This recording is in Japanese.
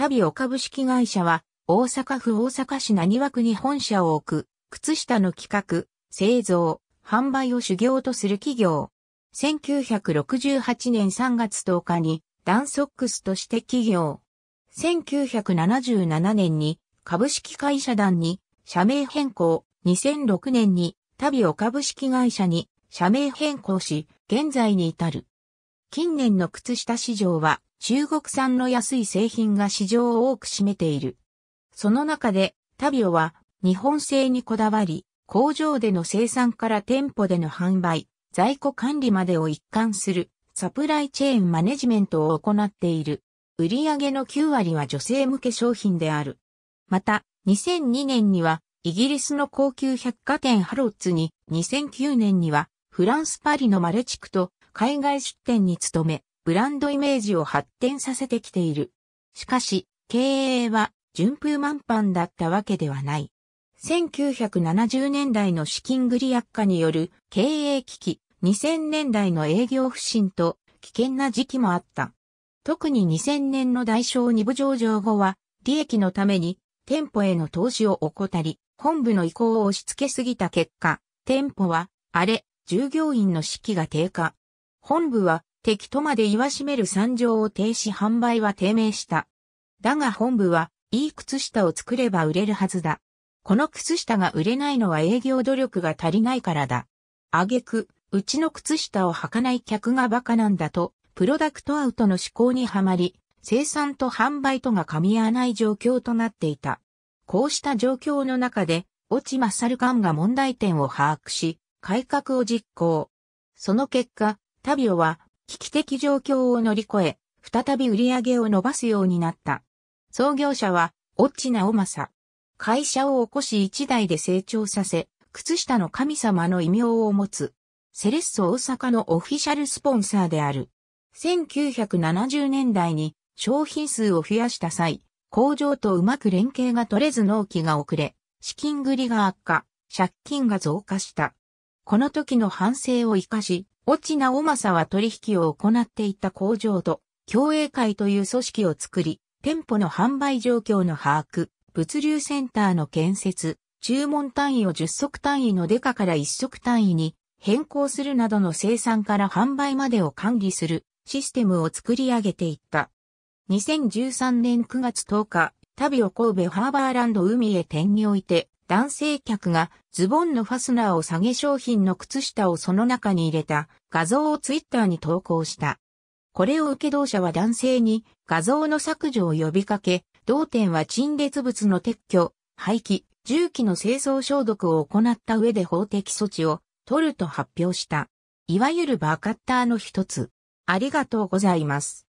タビオ株式会社は、大阪府大阪市何和区に本社を置く、靴下の企画、製造、販売を主業とする企業。1968年3月10日に、ダンソックスとして企業。1977年に、株式会社団に、社名変更。2006年に、タビオ株式会社に、社名変更し、現在に至る。近年の靴下市場は、中国産の安い製品が市場を多く占めている。その中で、タビオは日本製にこだわり、工場での生産から店舗での販売、在庫管理までを一貫するサプライチェーンマネジメントを行っている。売上の9割は女性向け商品である。また、2002年にはイギリスの高級百貨店ハロッツに、2009年にはフランスパリのマレ地区と海外出店に勤め、ブランドイメージを発展させてきている。しかし、経営は順風満帆だったわけではない。1970年代の資金繰り悪化による経営危機、2000年代の営業不振と危険な時期もあった。特に2000年の代償二部上場後は、利益のために店舗への投資を怠り、本部の意向を押し付けすぎた結果、店舗は、あれ、従業員の士気が低下。本部は敵とまで言わしめる惨状を停止販売は低迷した。だが本部は、いい靴下を作れば売れるはずだ。この靴下が売れないのは営業努力が足りないからだ。あげく、うちの靴下を履かない客がバカなんだと、プロダクトアウトの思考にはまり、生産と販売とが噛み合わない状況となっていた。こうした状況の中で、落ちまさるカンが問題点を把握し、改革を実行。その結果、タビオは危機的状況を乗り越え、再び売り上げを伸ばすようになった。創業者は、オッチナオマサ。会社を起こし一代で成長させ、靴下の神様の異名を持つ、セレッソ大阪のオフィシャルスポンサーである。1970年代に商品数を増やした際、工場とうまく連携が取れず納期が遅れ、資金繰りが悪化、借金が増加した。この時の反省を活かし、落まさは取引を行っていた工場と、共栄会という組織を作り、店舗の販売状況の把握、物流センターの建設、注文単位を10足単位のデカから1足単位に変更するなどの生産から販売までを管理するシステムを作り上げていった。2013年9月10日、旅を神戸ハーバーランド海へ転において、男性客がズボンのファスナーを下げ商品の靴下をその中に入れた画像をツイッターに投稿した。これを受け同社は男性に画像の削除を呼びかけ、同店は陳列物の撤去、廃棄、重機の清掃消毒を行った上で法的措置を取ると発表した。いわゆるバーカッターの一つ。ありがとうございます。